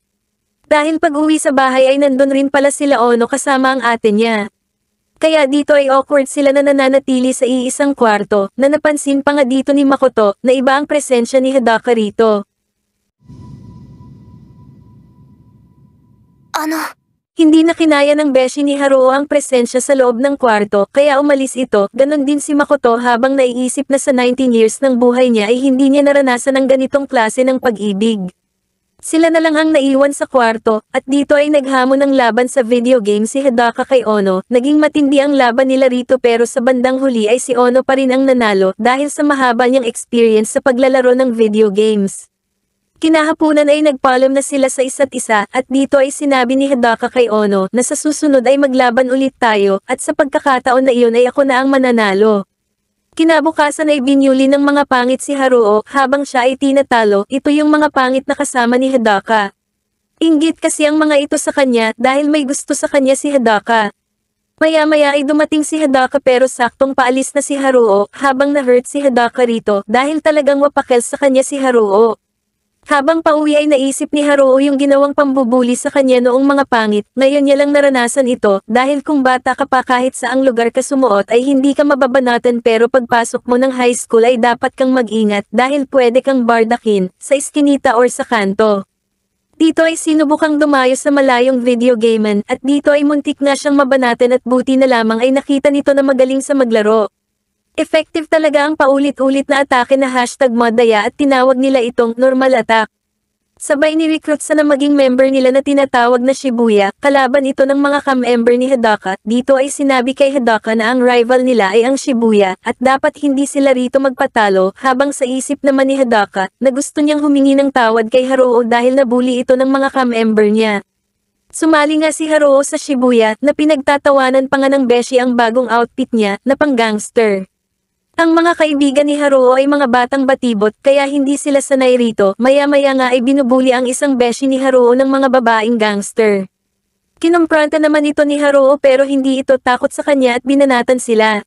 Dahil pag-uwi sa bahay ay nandun rin pala sila Ono kasama ang ate niya. Kaya dito ay awkward sila na nananatili sa iisang kwarto, na napansin pa nga dito ni Makoto, na iba ang presensya ni Hadaka rito. Ano? Hindi na kinaya ng beshi ni Haruo ang presensya sa loob ng kwarto, kaya umalis ito, ganun din si Makoto habang naiisip na sa 19 years ng buhay niya ay hindi niya naranasan ng ganitong klase ng pag-ibig. Sila na lang ang naiwan sa kwarto, at dito ay naghamon ng laban sa video game si Hidaka kay Ono, naging matindi ang laban nila rito pero sa bandang huli ay si Ono pa rin ang nanalo dahil sa mahaba niyang experience sa paglalaro ng video games. Kinahapunan ay nagpaalam na sila sa isa't isa at dito ay sinabi ni Hidaka kay Ono na sa susunod ay maglaban ulit tayo at sa pagkakataon na iyon ay ako na ang mananalo. Kinabukasan ay binyuli ng mga pangit si Haruo habang siya ay tinatalo, ito yung mga pangit na kasama ni Hadaka. Inggit kasi ang mga ito sa kanya dahil may gusto sa kanya si Hadaka. Maya-maya ay dumating si Hadaka pero saktong paalis na si Haruo habang na-hurt si Hadaka rito dahil talagang wapakel sa kanya si Haruo. Habang pauwi ay naisip ni Haruo yung ginawang pambubuli sa kanya noong mga pangit, ngayon niya lang naranasan ito, dahil kung bata ka pa kahit saang lugar ka sumuot ay hindi ka mababanatan pero pagpasok mo ng high school ay dapat kang magingat dahil pwede kang bardakin, sa iskinita or sa kanto. Dito ay sinubukang dumayo sa malayong video gamean at dito ay muntik na siyang mabanatan at buti na lamang ay nakita nito na magaling sa maglaro. Effective talaga ang paulit-ulit na atake na hashtag Madaya at tinawag nila itong normal attack. Sabay ni-recruit sa na maging member nila na tinatawag na Shibuya, kalaban ito ng mga ka-member ni Hidaka. Dito ay sinabi kay Hidaka na ang rival nila ay ang Shibuya, at dapat hindi sila rito magpatalo, habang sa isip naman ni Hidaka, na gusto niyang humingi ng tawad kay Haruo dahil nabuli ito ng mga ka-member niya. Sumali nga si Haruo sa Shibuya, na pinagtatawanan pa nga ng Beshi ang bagong outfit niya, na pang-gangster. Ang mga kaibigan ni Haruo ay mga batang batibot kaya hindi sila sanay rito, maya-maya nga ay binubuli ang isang beshi ni Haruo ng mga babaeng gangster. Kinumpranta naman ito ni Haruo pero hindi ito takot sa kanya at binanatan sila.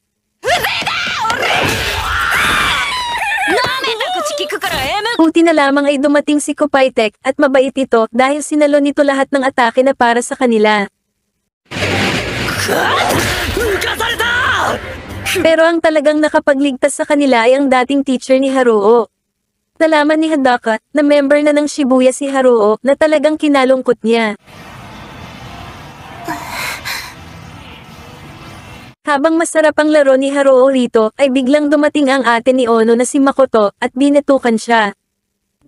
Buti na lamang ay dumating si Kopaitek at mabait ito dahil sinalo nito lahat ng atake na para sa kanila. Kasarita! Pero ang talagang nakapagligtas sa kanila ay ang dating teacher ni Haruo. Nalaman ni Hadaka na member na ng Shibuya si Haruo na talagang kinalungkot niya. Habang masarap ang laro ni Haruo rito, ay biglang dumating ang ate ni Ono na si Makoto at binetukan siya.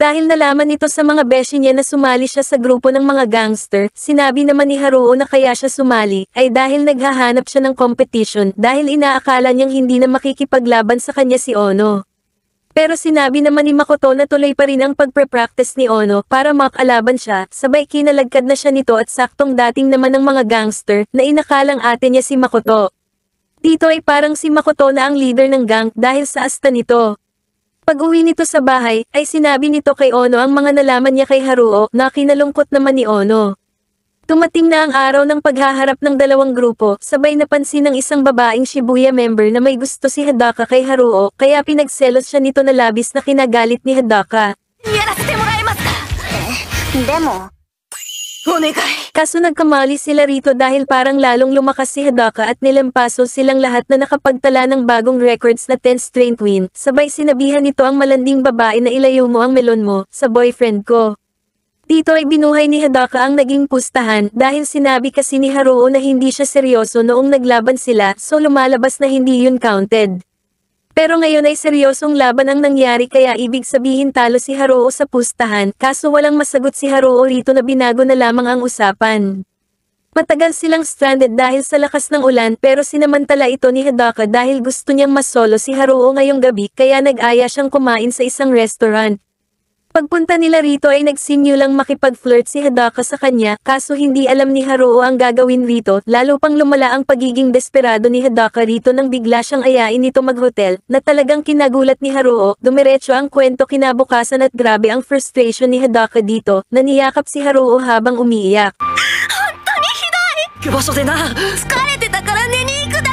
Dahil nalaman ito sa mga beshi niya na sumali siya sa grupo ng mga gangster, sinabi naman ni Haruo na kaya siya sumali, ay dahil naghahanap siya ng competition dahil inaakala niyang hindi na makikipaglaban sa kanya si Ono. Pero sinabi naman ni Makoto na tuloy pa rin ang pagpre-practice ni Ono para makalaban siya, sabay kinalagkad na siya nito at saktong dating naman ng mga gangster na inakalang ate niya si Makoto. Dito ay parang si Makoto na ang leader ng gang dahil sa asta nito. Pag-uwi nito sa bahay, ay sinabi nito kay Ono ang mga nalaman niya kay Haruo na kinalungkot naman ni Ono. Tumating na ang araw ng paghaharap ng dalawang grupo, sabay napansin ng isang babaeng Shibuya member na may gusto si Hadaka kay Haruo, kaya pinagselos siya nito na labis na kinagalit ni Hadaka. Eh, Demo, Hunekay! Kaso nagkamali sila rito dahil parang lalong lumakas si Hadaka at nilampaso silang lahat na nakapagtala ng bagong records na 10 straight win. Sabay sinabihan nito ang malanding babae na ilayo mo ang melon mo sa boyfriend ko. Dito ay binuhay ni Hadaka ang naging pustahan dahil sinabi kasi ni Haruo na hindi siya seryoso noong naglaban sila so lumalabas na hindi yun counted. Pero ngayon ay seryosong laban ang nangyari kaya ibig sabihin talo si Haruo sa pustahan kaso walang masagot si Haruo rito na binago na lamang ang usapan. Matagal silang stranded dahil sa lakas ng ulan pero sinamantala ito ni Hidaka dahil gusto niyang masolo si Haruo ngayong gabi kaya nag-aya siyang kumain sa isang restaurant. Pagpunta nila rito ay nagsinyo lang makipag-flirt si Hadaka sa kanya, kaso hindi alam ni Haruo ang gagawin rito, lalo pang lumala ang pagiging desperado ni Hadaka rito nang bigla siyang ayain nito mag-hotel, na talagang kinagulat ni Haruo, dumiretso ang kwento kinabukasan at grabe ang frustration ni Hadaka dito, na niyakap si Haruo habang umiiyak. ni Hidai! バ所でな疲れてたから寝に行くだ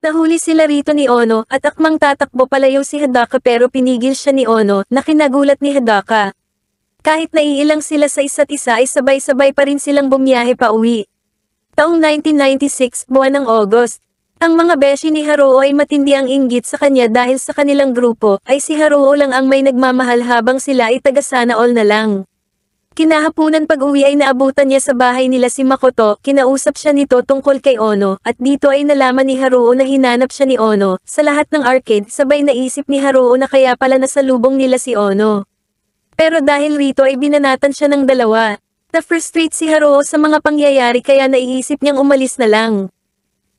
Nahuli sila rito ni Ono at akmang tatakbo palayo si Hadaka pero pinigil siya ni Ono na kinagulat ni Hadaka. Kahit naiilang sila sa isa't isa ay sabay-sabay pa rin silang bumiyahe pa uwi. Taong 1996, buwan ng August, ang mga beshi ni Haruo ay matindi ang inggit sa kanya dahil sa kanilang grupo ay si Haruo lang ang may nagmamahal habang sila ay taga sana all na lang. Kinahapunan pag-uwi ay naabutan niya sa bahay nila si Makoto, kinausap siya nito tungkol kay Ono, at dito ay nalaman ni Haruo na hinanap siya ni Ono, sa lahat ng arcade, sabay naisip ni Haruo na kaya pala nasalubong nila si Ono. Pero dahil rito ay binanatan siya ng dalawa. Na-frustrate si Haruo sa mga pangyayari kaya naiisip niyang umalis na lang.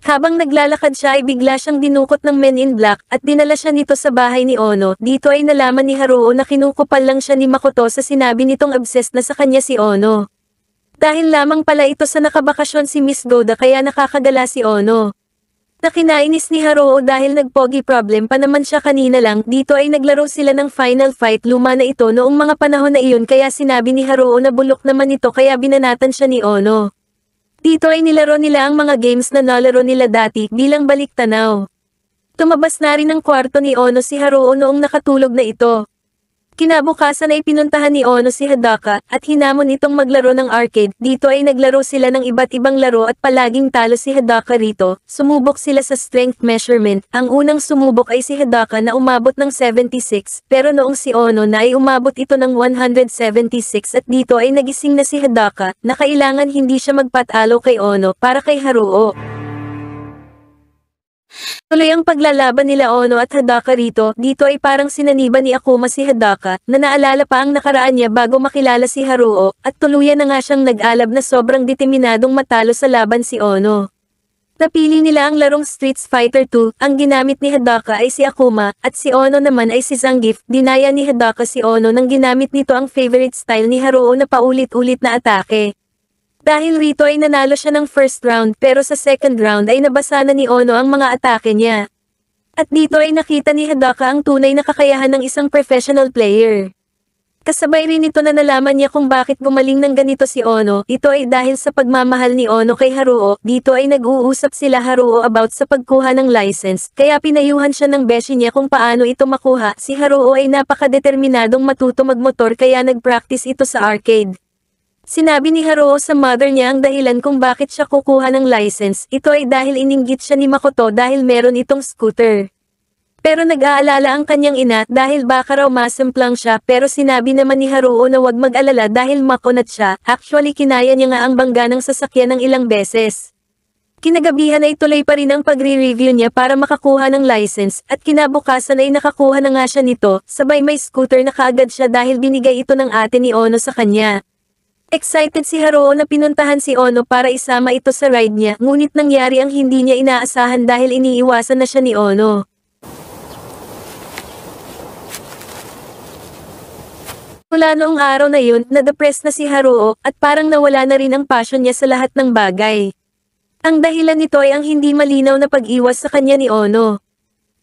Habang naglalakad siya ay bigla siyang dinukot ng men in black at dinala siya nito sa bahay ni Ono. Dito ay nalaman ni Haruo na kinukupal lang siya ni Makoto sa sinabi nitong obsessed na sa kanya si Ono. Dahil lamang pala ito sa nakabakasyon si Miss Goda kaya nakakagala si Ono. Nakinainis ni Haruo dahil nagpogi problem pa naman siya kanina lang, dito ay naglaro sila ng final fight luma na ito noong mga panahon na iyon kaya sinabi ni Haruo na bulok naman ito kaya binanatan siya ni Ono. Dito ay nilaro nila ang mga games na nalaro nila dati bilang baliktanaw. Tumabas na rin ng kwarto ni Ono si Haruo noong nakatulog na ito, Kinabukasan ay pinuntahan ni Ono si Hadaka at hinamon itong maglaro ng arcade. Dito ay naglaro sila ng iba't ibang laro at palaging talo si Hadaka rito. Sumubok sila sa strength measurement. Ang unang sumubok ay si Hadaka na umabot ng 76 pero noong si Ono na ay umabot ito ng 176 at dito ay nagising na si Hadaka na kailangan hindi siya magpatalo kay Ono para kay Haruo. Tuloy ang paglalaban nila Ono at Hadaka rito, dito ay parang sinaniba ni Akuma si Hadaka, na naalala pa ang nakaraan niya bago makilala si Haruo, at tuluyan na nga siyang nag-alab na sobrang determinadong matalo sa laban si Ono. Napili nila ang larong Street Fighter 2, ang ginamit ni Hadaka ay si Akuma, at si Ono naman ay si Zangief, dinaya ni Hadaka si Ono nang ginamit nito ang favorite style ni Haruo na paulit-ulit na atake. Dahil rito ay nanalo siya ng first round pero sa second round ay nabasa na ni Ono ang mga atake niya. At dito ay nakita ni Hadaka ang tunay na kakayahan ng isang professional player. Kasabay rin ito na nalaman niya kung bakit gumaling ng ganito si Ono, ito ay dahil sa pagmamahal ni Ono kay Haruo, dito ay nag-uusap sila Haruo about sa pagkuha ng license, kaya pinayuhan siya ng beshi niya kung paano ito makuha, si Haruo ay napakadeterminadong matuto magmotor kaya nagpractice ito sa arcade. Sinabi ni Haruo sa mother niya ang dahilan kung bakit siya kukuha ng license, ito ay dahil ininggit siya ni Makoto dahil meron itong scooter. Pero nag-aalala ang kanyang ina dahil baka raw masamplang siya pero sinabi naman ni Haruo na wag mag-alala dahil makunat siya, actually kinaya niya nga ang bangga ng sasakyan ng ilang beses. Kinagabihan ay tuloy pa rin ang pagre-review niya para makakuha ng license at kinabukasan ay nakakuha na nga siya nito, sabay may scooter na kaagad siya dahil binigay ito ng ate ni Ono sa kanya. Excited si Haruo na pinuntahan si Ono para isama ito sa ride niya, ngunit nangyari ang hindi niya inaasahan dahil iniiwasan na siya ni Ono. Mula noong araw na yun, na-depress na si Haruo, at parang nawala na rin ang passion niya sa lahat ng bagay. Ang dahilan nito ay ang hindi malinaw na pag-iwas sa kanya ni Ono.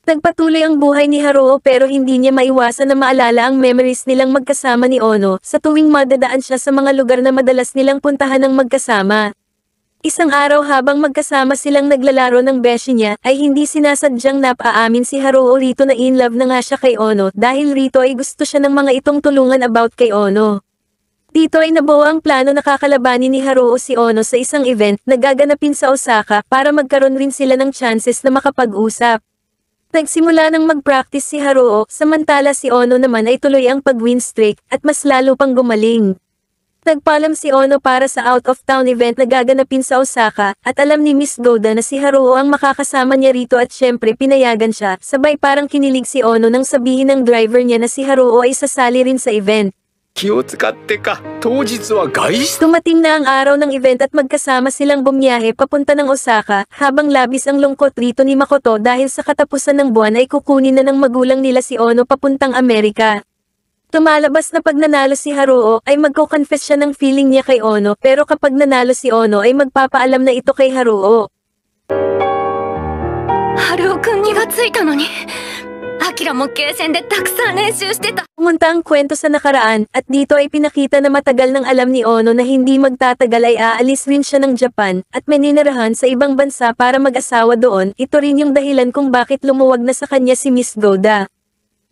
Nagpatuloy ang buhay ni Haruo pero hindi niya maiwasan na maalala ang memories nilang magkasama ni Ono sa tuwing madadaan siya sa mga lugar na madalas nilang puntahan ng magkasama. Isang araw habang magkasama silang naglalaro ng beshi niya, ay hindi sinasadyang napaamin si Haruo rito na in love na nga siya kay Ono dahil rito ay gusto siya ng mga itong tulungan about kay Ono. Dito ay nabuo ang plano na kakalabanin ni Haruo si Ono sa isang event na gaganapin sa Osaka para magkaroon rin sila ng chances na makapag-usap. Nagsimula nang mag-practice si Haruo, samantala si Ono naman ay tuloy ang pag-win streak at mas lalo pang gumaling. Nagpalam si Ono para sa out-of-town event na gaganapin sa Osaka at alam ni Miss Goda na si Haruo ang makakasama niya rito at syempre pinayagan siya, sabay parang kinilig si Ono nang sabihin ng driver niya na si Haruo ay sasali rin sa event. 気を使ってか。当日は外出 Dumating na ang araw ng event at magkasama silang bumiyahe papunta ng Osaka, habang labis ang lungkot rito ni Makoto dahil sa katapusan ng buwan ay kukunin na ng magulang nila si Ono papuntang Amerika. Tumalabas na pag nanalo si Haruo ay magko-confess siya ng feeling niya kay Ono pero kapag nanalo si Ono ay magpapaalam na ito kay Haruo. haruo 春尾くん気がついたのに Akira mo de アキラも継戦でたくさん練習してた。Pumunta ang kwento sa nakaraan, at dito ay pinakita na matagal ng alam ni Ono na hindi magtatagal ay aalis rin siya ng Japan, at meninirahan sa ibang bansa para mag-asawa doon, ito rin yung dahilan kung bakit lumuwag na sa kanya si Miss Goda.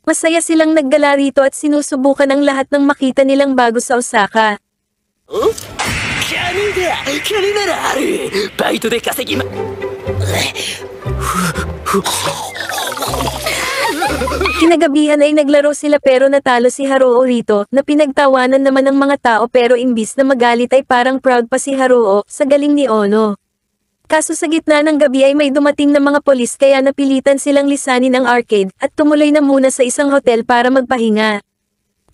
Masaya silang naggala rito at sinusubukan ang lahat ng makita nilang bago sa Osaka. Oh? Kani da! Kami na Baito de kasegi ma... Kinagabihan ay naglaro sila pero natalo si Haruo rito, na pinagtawanan naman ng mga tao pero imbis na magalit ay parang proud pa si Haruo, sa galing ni Ono. Kaso sa gitna ng gabi ay may dumating na mga polis kaya napilitan silang lisanin ang arcade at tumuloy na muna sa isang hotel para magpahinga.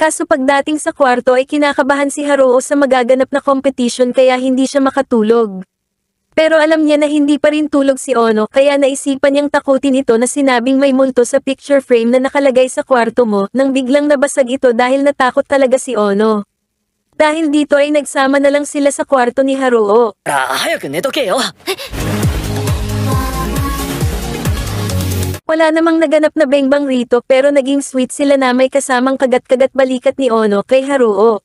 Kaso pagdating sa kwarto ay kinakabahan si Haruo sa magaganap na competition kaya hindi siya makatulog. Pero alam niya na hindi pa rin tulog si Ono kaya naisipan niyang takutin ito na sinabing may multo sa picture frame na nakalagay sa kwarto mo nang biglang nabasag ito dahil natakot talaga si Ono. Dahil dito ay nagsama na lang sila sa kwarto ni Haruo. Ah, hayaku netokeyo! Wala namang naganap na bengbang rito pero naging sweet sila na may kasamang kagat-kagat balikat ni Ono kay Haruo.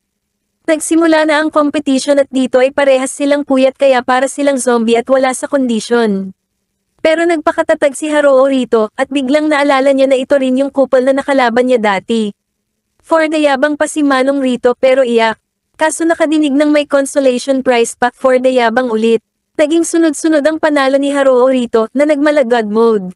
Nagsimula na ang competition at dito ay parehas silang kuya't kaya para silang zombie at wala sa kondisyon. Pero nagpakatatag si Haruo rito at biglang naalala niya na ito rin yung kupal na nakalaban niya dati. For the yabang pa si Manong rito pero iyak. Kaso nakadinig ng may consolation prize pa for the yabang ulit. Naging sunod-sunod ang panalo ni Haruo rito na nagmalagad mode.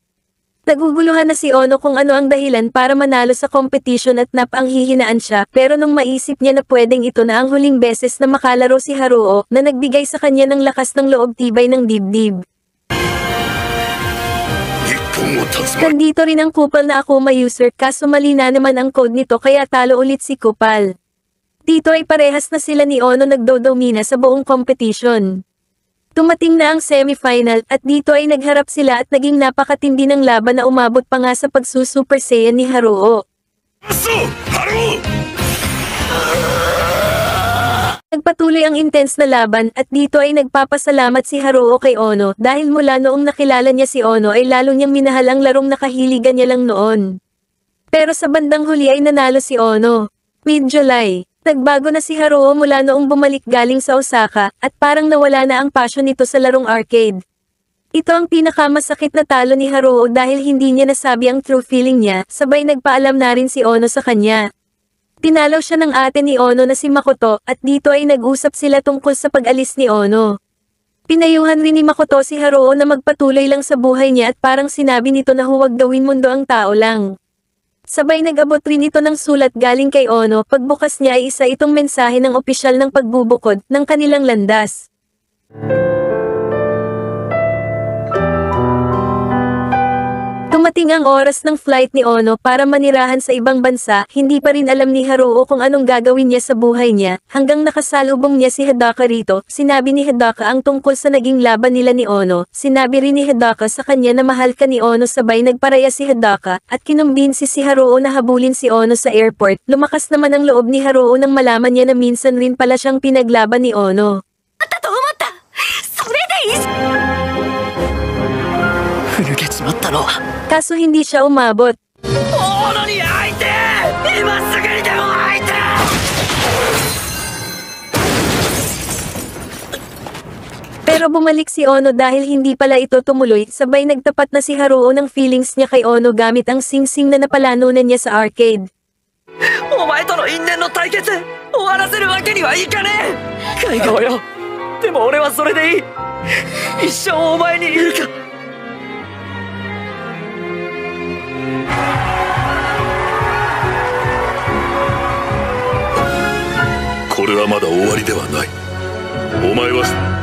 Naguguluhan na si Ono kung ano ang dahilan para manalo sa competition at nap ang hihinaan siya pero nung maisip niya na pwedeng ito na ang huling beses na makalaro si Haruo na nagbigay sa kanya ng lakas ng loob tibay ng dibdib. Nandito rin ang kupal na Akuma user kaso mali na naman ang code nito kaya talo ulit si kupal. Dito ay parehas na sila ni Ono nagdodomina sa buong competition. Tumating na ang semifinal at dito ay nagharap sila at naging napakatindi ng laban na umabot pa nga sa pagsusuper saiyan ni Haruo. Haruo! Nagpatuloy ang intense na laban at dito ay nagpapasalamat si Haruo kay Ono dahil mula noong nakilala niya si Ono ay lalo niyang minahal ang larong nakahiligan niya lang noon. Pero sa bandang huli ay nanalo si Ono. Mid-July, Nagbago na si Haruo mula noong bumalik galing sa Osaka, at parang nawala na ang passion nito sa larong arcade. Ito ang pinakamasakit na talo ni Haruo dahil hindi niya nasabi ang true feeling niya, sabay nagpaalam na rin si Ono sa kanya. Tinalaw siya ng ate ni Ono na si Makoto, at dito ay nag-usap sila tungkol sa pag-alis ni Ono. Pinayuhan rin ni Makoto si Haruo na magpatuloy lang sa buhay niya at parang sinabi nito na huwag gawin mundo ang tao lang. Sabay nag-abot rin ito ng sulat galing kay Ono, pagbukas niya ay isa itong mensahe ng opisyal ng pagbubukod ng kanilang landas. Dumating ang oras ng flight ni Ono para manirahan sa ibang bansa, hindi pa rin alam ni Haruo kung anong gagawin niya sa buhay niya, hanggang nakasalubong niya si Hadaka rito, sinabi ni Hadaka ang tungkol sa naging laban nila ni Ono, sinabi rin ni Hadaka sa kanya na mahal ka ni Ono sabay nagparaya si Hadaka, at kinumbinsi si Haruo na habulin si Ono sa airport, lumakas naman ang loob ni Haruo nang malaman niya na minsan rin pala siyang pinaglaban ni Ono. Totoo mata! Sore しまったろう Kaso hindi siya umabot. Ono ni aite! aite! Pero bumalik si Ono dahil hindi pala ito tumuloy, sabay nagtapat na si Haruo ng feelings niya kay Ono gamit ang singsing na napalanunan niya sa arcade. to innen no taiketsu, wake ni ni wa wa ikane! Demo ore sore de ii! Omae お前との因縁の対決終わらせるわけにはいかねえ海川よでも俺はそれでいい一生お前にいるかこれはまだ終わりではないお前は